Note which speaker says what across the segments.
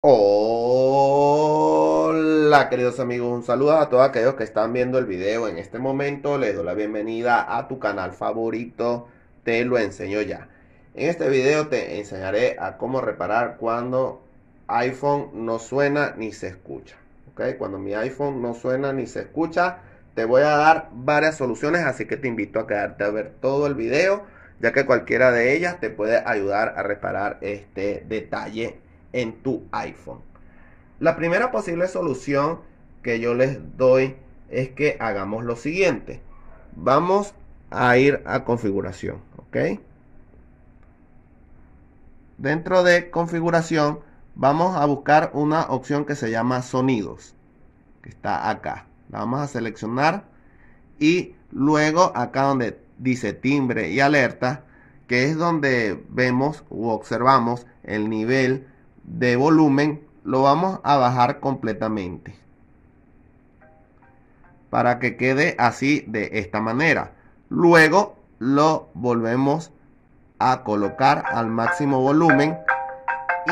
Speaker 1: Hola queridos amigos, un saludo a todos aquellos que están viendo el video en este momento, les doy la bienvenida a tu canal favorito, te lo enseño ya. En este video te enseñaré a cómo reparar cuando iPhone no suena ni se escucha. ¿ok? Cuando mi iPhone no suena ni se escucha, te voy a dar varias soluciones, así que te invito a quedarte a ver todo el video, ya que cualquiera de ellas te puede ayudar a reparar este detalle en tu iPhone. La primera posible solución que yo les doy es que hagamos lo siguiente. Vamos a ir a configuración, ¿ok? Dentro de configuración vamos a buscar una opción que se llama sonidos, que está acá. La vamos a seleccionar y luego acá donde dice timbre y alerta, que es donde vemos u observamos el nivel de volumen lo vamos a bajar completamente para que quede así de esta manera luego lo volvemos a colocar al máximo volumen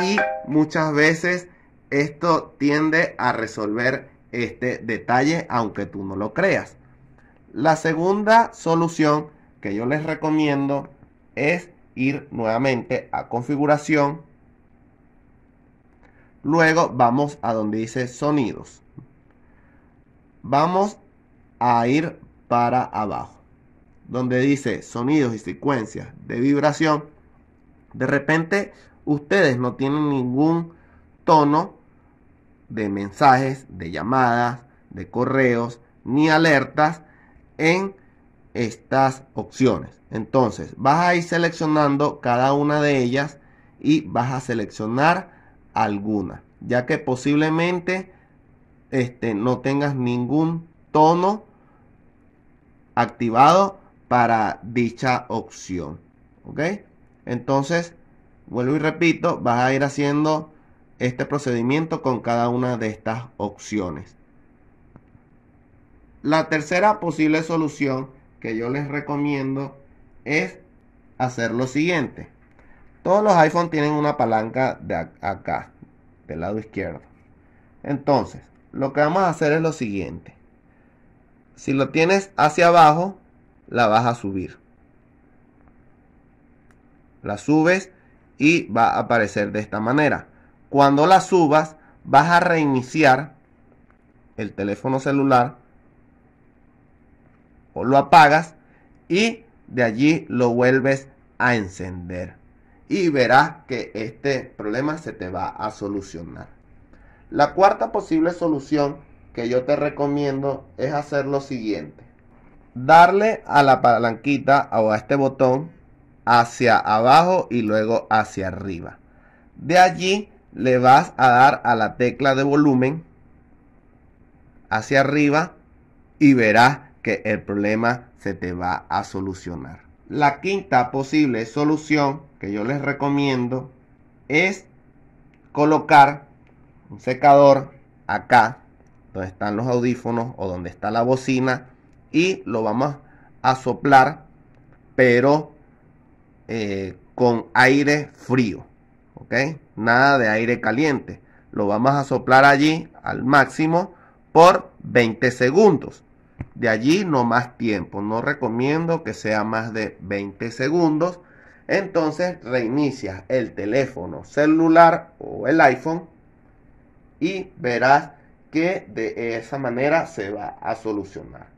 Speaker 1: y muchas veces esto tiende a resolver este detalle aunque tú no lo creas la segunda solución que yo les recomiendo es ir nuevamente a configuración Luego vamos a donde dice sonidos. Vamos a ir para abajo. Donde dice sonidos y secuencias de vibración. De repente ustedes no tienen ningún tono de mensajes, de llamadas, de correos, ni alertas en estas opciones. Entonces vas a ir seleccionando cada una de ellas y vas a seleccionar alguna, ya que posiblemente este, no tengas ningún tono activado para dicha opción. ¿Ok? Entonces, vuelvo y repito, vas a ir haciendo este procedimiento con cada una de estas opciones. La tercera posible solución que yo les recomiendo es hacer lo siguiente. Todos los iphones tienen una palanca de acá, del lado izquierdo. Entonces, lo que vamos a hacer es lo siguiente. Si lo tienes hacia abajo, la vas a subir. La subes y va a aparecer de esta manera. Cuando la subas, vas a reiniciar el teléfono celular o lo apagas y de allí lo vuelves a encender y verás que este problema se te va a solucionar. La cuarta posible solución que yo te recomiendo es hacer lo siguiente. Darle a la palanquita o a este botón hacia abajo y luego hacia arriba. De allí le vas a dar a la tecla de volumen hacia arriba y verás que el problema se te va a solucionar. La quinta posible solución que yo les recomiendo es colocar un secador acá donde están los audífonos o donde está la bocina y lo vamos a soplar pero eh, con aire frío ok nada de aire caliente lo vamos a soplar allí al máximo por 20 segundos de allí no más tiempo. No recomiendo que sea más de 20 segundos. Entonces reinicias el teléfono celular o el iPhone y verás que de esa manera se va a solucionar.